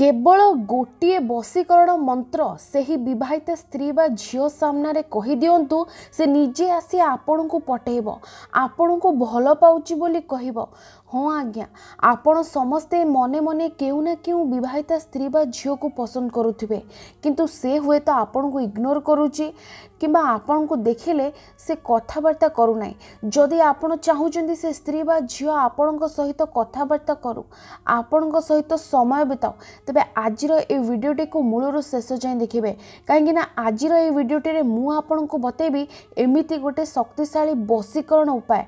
କେବଳ ଗୋଟିଏ ବଶୀକରଣ ମନ୍ତ୍ର ସେହି ବିବାହିତା ସ୍ତ୍ରୀ ବା ଝିଅ ସାମ୍ନାରେ କହିଦିଅନ୍ତୁ ସେ ନିଜେ ଆସି ଆପଣଙ୍କୁ ପଠେଇବ ଆପଣଙ୍କୁ ଭଲ ପାଉଛି ବୋଲି କହିବ ହଁ ଆଜ୍ଞା ଆପଣ ସମସ୍ତେ ମନେ ମନେ କେଉଁ ନା କେଉଁ ବିବାହିତା ସ୍ତ୍ରୀ ବା ଝିଅକୁ ପସନ୍ଦ କରୁଥିବେ କିନ୍ତୁ ସେ ହୁଏତ ଆପଣଙ୍କୁ ଇଗ୍ନୋର କରୁଛି କିମ୍ବା ଆପଣଙ୍କୁ ଦେଖିଲେ ସେ କଥାବାର୍ତ୍ତା କରୁନାହିଁ ଯଦି ଆପଣ ଚାହୁଁଛନ୍ତି ସେ ସ୍ତ୍ରୀ ବା ଝିଅ ଆପଣଙ୍କ ସହିତ କଥାବାର୍ତ୍ତା କରୁ ଆପଣଙ୍କ ସହିତ ସମୟ ବିତାଉ ତେବେ ଆଜିର ଏଇ ଭିଡ଼ିଓଟିକୁ ମୂଳରୁ ଶେଷ ଯାଏଁ ଦେଖିବେ କାହିଁକିନା ଆଜିର ଏଇ ଭିଡ଼ିଓଟିରେ ମୁଁ ଆପଣଙ୍କୁ ବତେଇବି ଏମିତି ଗୋଟେ ଶକ୍ତିଶାଳୀ ବଶୀକରଣ ଉପାୟ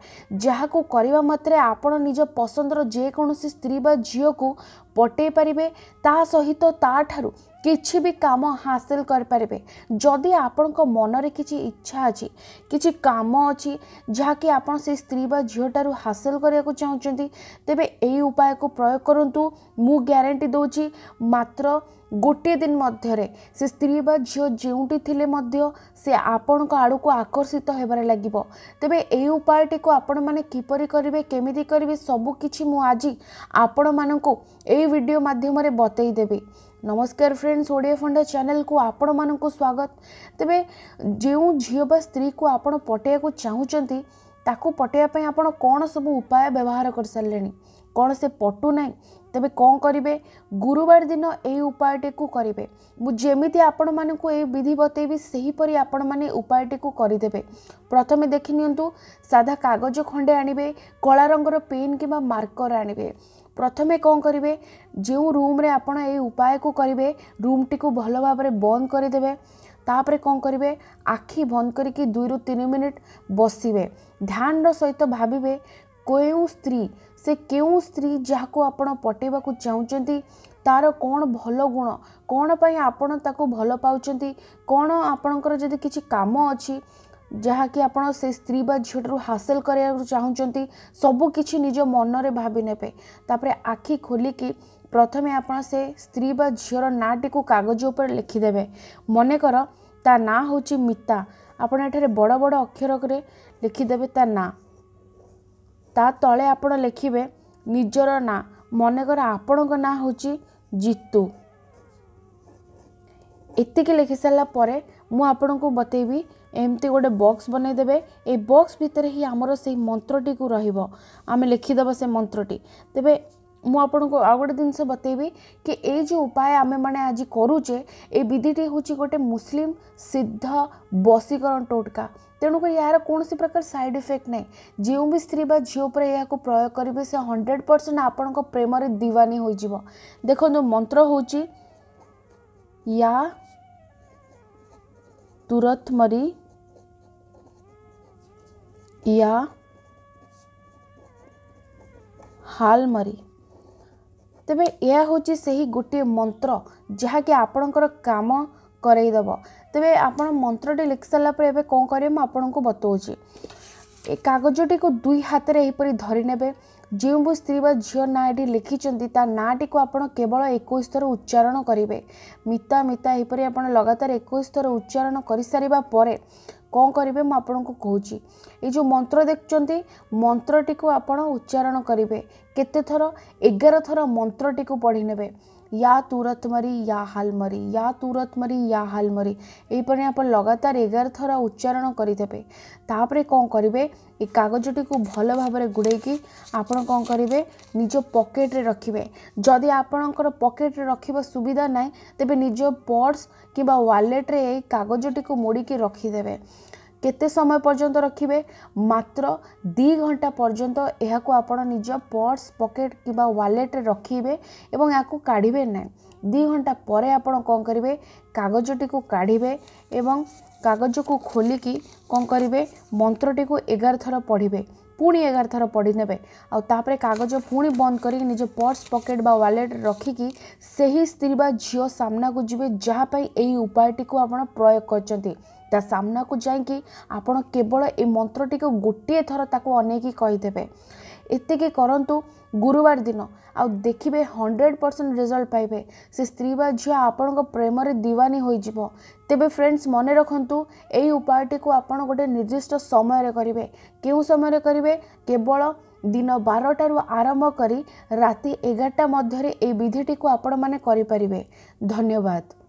ଯାହାକୁ କରିବା ମାତ୍ରେ ଆପଣ ନିଜ ପସନ୍ଦର ଯେକୌଣସି ସ୍ତ୍ରୀ ବା ଝିଅକୁ ପଟେଇ ପାରିବେ ତା ସହିତ ତା'ଠାରୁ କିଛି ବି କାମ ହାସିଲ କରିପାରିବେ ଯଦି ଆପଣଙ୍କ ମନରେ କିଛି ଇଚ୍ଛା ଅଛି କିଛି କାମ ଅଛି ଯାହାକି ଆପଣ ସେ ସ୍ତ୍ରୀ ବା ଝିଅଠାରୁ ହାସଲ କରିବାକୁ ଚାହୁଁଛନ୍ତି ତେବେ ଏଇ ଉପାୟକୁ ପ୍ରୟୋଗ କରନ୍ତୁ ମୁଁ ଗ୍ୟାରେଣ୍ଟି ଦେଉଛି ମାତ୍ର ଗୋଟିଏ ଦିନ ମଧ୍ୟରେ ସେ ସ୍ତ୍ରୀ ବା ଝିଅ ଯେଉଁଠି ଥିଲେ ମଧ୍ୟ ସେ ଆପଣଙ୍କ ଆଡ଼କୁ ଆକର୍ଷିତ ହେବାରେ ଲାଗିବ ତେବେ ଏହି ଉପାୟଟିକୁ ଆପଣମାନେ କିପରି କରିବେ କେମିତି କରିବେ ସବୁକିଛି ମୁଁ ଆଜି ଆପଣମାନଙ୍କୁ ଏହି ଭିଡ଼ିଓ ମାଧ୍ୟମରେ ବତେଇଦେବି ନମସ୍କାର ଫ୍ରେଣ୍ଡସ୍ ଓଡ଼ିଆ ଫଣ୍ଡ ଚ୍ୟାନେଲକୁ ଆପଣମାନଙ୍କୁ ସ୍ୱାଗତ ତେବେ ଯେଉଁ ଝିଅ ବା ସ୍ତ୍ରୀକୁ ଆପଣ ପଠାଇବାକୁ ଚାହୁଁଛନ୍ତି ତାକୁ ପଟେଇବା ପାଇଁ ଆପଣ କ'ଣ ସବୁ ଉପାୟ ବ୍ୟବହାର କରିସାରିଲେଣି କ'ଣ ସେ ପଟୁ ନାହିଁ ତେବେ କ'ଣ କରିବେ ଗୁରୁବାର ଦିନ ଏହି ଉପାୟଟିକୁ କରିବେ ମୁଁ ଯେମିତି ଆପଣମାନଙ୍କୁ ଏହି ବିଧି ବତେଇବି ସେହିପରି ଆପଣମାନେ ଉପାୟଟିକୁ କରିଦେବେ ପ୍ରଥମେ ଦେଖି ନିଅନ୍ତୁ ସାଧା କାଗଜ ଖଣ୍ଡେ ଆଣିବେ କଳା ରଙ୍ଗର ପେନ୍ କିମ୍ବା ମାର୍କର ଆଣିବେ ପ୍ରଥମେ କ'ଣ କରିବେ ଯେଉଁ ରୁମ୍ରେ ଆପଣ ଏହି ଉପାୟକୁ କରିବେ ରୁମ୍ଟିକୁ ଭଲ ଭାବରେ ବନ୍ଦ କରିଦେବେ ତାପରେ କ'ଣ କରିବେ ଆଖି ବନ୍ଦ କରିକି ଦୁଇରୁ ତିନି ମିନିଟ୍ ବସିବେ ଧ୍ୟାନର ସହିତ ଭାବିବେ କେଉଁ ସ୍ତ୍ରୀ ସେ କେଉଁ ସ୍ତ୍ରୀ ଯାହାକୁ ଆପଣ ପଟେଇବାକୁ ଚାହୁଁଛନ୍ତି ତା'ର କ'ଣ ଭଲ ଗୁଣ କ'ଣ ପାଇଁ ଆପଣ ତାକୁ ଭଲ ପାଉଛନ୍ତି କ'ଣ ଆପଣଙ୍କର ଯଦି କିଛି କାମ ଅଛି ଯାହାକି ଆପଣ ସେ ସ୍ତ୍ରୀ ବା ଝିଅଠାରୁ ହାସଲ କରିବାକୁ ଚାହୁଁଛନ୍ତି ସବୁ କିଛି ନିଜ ମନରେ ଭାବି ନେବେ ତାପରେ ଆଖି ଖୋଲିକି ପ୍ରଥମେ ଆପଣ ସେ ସ୍ତ୍ରୀ ବା ଝିଅର ନାଁଟିକୁ କାଗଜ ଉପରେ ଲେଖିଦେବେ ମନେକର ତା ନାଁ ହେଉଛି ମିତା ଆପଣ ଏଠାରେ ବଡ଼ ବଡ଼ ଅକ୍ଷରରେ ଲେଖିଦେବେ ତା ନାଁ ତା ତଳେ ଆପଣ ଲେଖିବେ ନିଜର ନାଁ ମନେକର ଆପଣଙ୍କ ନାଁ ହେଉଛି ଜିତୁ ଏତିକି ଲେଖିସାରିଲା ପରେ ମୁଁ ଆପଣଙ୍କୁ ବତେଇବି ଏମିତି ଗୋଟେ ବକ୍ସ ବନେଇଦେବେ ଏ ବକ୍ସ ଭିତରେ ହିଁ ଆମର ସେଇ ମନ୍ତ୍ରଟିକୁ ରହିବ ଆମେ ଲେଖିଦେବା ସେ ମନ୍ତ୍ରଟି ତେବେ मुझको आउ गोटे जिनस बतेबी कि ये जो उपाय आम मैंने आज करूचे ये विधिटे हूँ गोटे मुसलिम सिद्ध बशीकरण टोटका तेणुक यार कौन सी प्रकार साइड इफेक्ट ना जो भी स्त्री बा पर यह प्रयोग करेंगे से हंड्रेड परसेंट आपण प्रेम दीवानी हो देख मंत्र हूँ या तुरत मरी या हाल मरी ତେବେ ଏହା ହେଉଛି ସେହି ଗୋଟିଏ ମନ୍ତ୍ର ଯାହାକି ଆପଣଙ୍କର କାମ କରାଇଦେବ ତେବେ ଆପଣ ମନ୍ତ୍ରଟି ଲେଖି ସାରିଲା ପରେ ଏବେ କ'ଣ କରିବେ ମୁଁ ଆପଣଙ୍କୁ ବତାଉଛି ଏ କାଗଜଟିକୁ ଦୁଇ ହାତରେ ଏହିପରି ଧରିନେବେ ଯେଉଁ ବି ସ୍ତ୍ରୀ ବା ଝିଅ ନାଁ ଏଠି ଲେଖିଛନ୍ତି ତା ନାଁଟିକୁ ଆପଣ କେବଳ ଏକୋଇଶ ଥର ଉଚ୍ଚାରଣ କରିବେ ମିତା ମିତା ଏହିପରି ଆପଣ ଲଗାତାର ଏକୋଇଶ ଥର ଉଚ୍ଚାରଣ କରିସାରିବା ପରେ କ'ଣ କରିବେ ମୁଁ ଆପଣଙ୍କୁ କହୁଛି ଏଇ ଯେଉଁ ମନ୍ତ୍ର ଦେଖୁଛନ୍ତି ମନ୍ତ୍ରଟିକୁ ଆପଣ ଉଚ୍ଚାରଣ କରିବେ କେତେ ଥର ଏଗାର ଥର ମନ୍ତ୍ରଟିକୁ ପଢ଼ି ନେବେ યા તુરત મરી યા હાલ મરી યા તુરત મરી યા હાલ મરી ଏହିପରି ଆପଣ ଲଗାତାର ଏଗାର ଥର ଉଚ୍ଚାରଣ କରିଦେବେ ତାପରେ କ'ଣ କରିବେ ଏ କାଗଜଟିକୁ ଭଲ ଭାବରେ ଗୁଡ଼େଇକି ଆପଣ କ'ଣ କରିବେ ନିଜ ପକେଟରେ ରଖିବେ ଯଦି ଆପଣଙ୍କର ପକେଟରେ ରଖିବା ସୁବିଧା ନାହିଁ ତେବେ ନିଜ ପର୍ସ କିମ୍ବା ୱାଲେଟ୍ରେ ଏଇ କାଗଜଟିକୁ ମୋଡ଼ିକି ରଖିଦେବେ କେତେ ସମୟ ପର୍ଯ୍ୟନ୍ତ ରଖିବେ ମାତ୍ର ଦୁଇ ଘଣ୍ଟା ପର୍ଯ୍ୟନ୍ତ ଏହାକୁ ଆପଣ ନିଜ ପର୍ସ ପକେଟ୍ କିମ୍ବା ୱାଲେଟ୍ରେ ରଖିବେ ଏବଂ ଏହାକୁ କାଢ଼ିବେ ନାହିଁ ଦୁଇ ଘଣ୍ଟା ପରେ ଆପଣ କ'ଣ କରିବେ କାଗଜଟିକୁ କାଢ଼ିବେ ଏବଂ କାଗଜକୁ ଖୋଲିକି କ'ଣ କରିବେ ମନ୍ତ୍ରଟିକୁ ଏଗାର ଥର ପଢ଼ିବେ ପୁଣି ଏଗାର ଥର ପଢ଼ି ନେବେ ଆଉ ତାପରେ କାଗଜ ପୁଣି ବନ୍ଦ କରିକି ନିଜ ପର୍ସ ପକେଟ୍ ବା ୱାଲେଟ୍ ରଖିକି ସେହି ସ୍ତ୍ରୀ ବା ଝିଅ ସାମ୍ନାକୁ ଯିବେ ଯାହା ପାଇଁ ଏହି ଉପାୟଟିକୁ ଆପଣ ପ୍ରୟୋଗ କରିଛନ୍ତି ତା ସାମ୍ନାକୁ ଯାଇକି ଆପଣ କେବଳ ଏ ମନ୍ତ୍ରଟିକୁ ଗୋଟିଏ ଥର ତାକୁ ଅନେଇକି କହିଦେବେ ଏତିକି କରନ୍ତୁ ଗୁରୁବାର ଦିନ ଆଉ ଦେଖିବେ ହଣ୍ଡ୍ରେଡ଼ ପରସେଣ୍ଟ ରେଜଲ୍ଟ ପାଇବେ ସେ ସ୍ତ୍ରୀ ବା ଝିଅ ଆପଣଙ୍କ ପ୍ରେମରେ ଦିୱାନୀ ହୋଇଯିବ ତେବେ ଫ୍ରେଣ୍ଡସ୍ ମନେ ରଖନ୍ତୁ ଏହି ଉପାୟଟିକୁ ଆପଣ ଗୋଟେ ନିର୍ଦ୍ଦିଷ୍ଟ ସମୟରେ କରିବେ କେଉଁ ସମୟରେ କରିବେ କେବଳ ଦିନ ବାରଟାରୁ ଆରମ୍ଭ କରି ରାତି ଏଗାରଟା ମଧ୍ୟରେ ଏହି ବିଧିଟିକୁ ଆପଣମାନେ କରିପାରିବେ ଧନ୍ୟବାଦ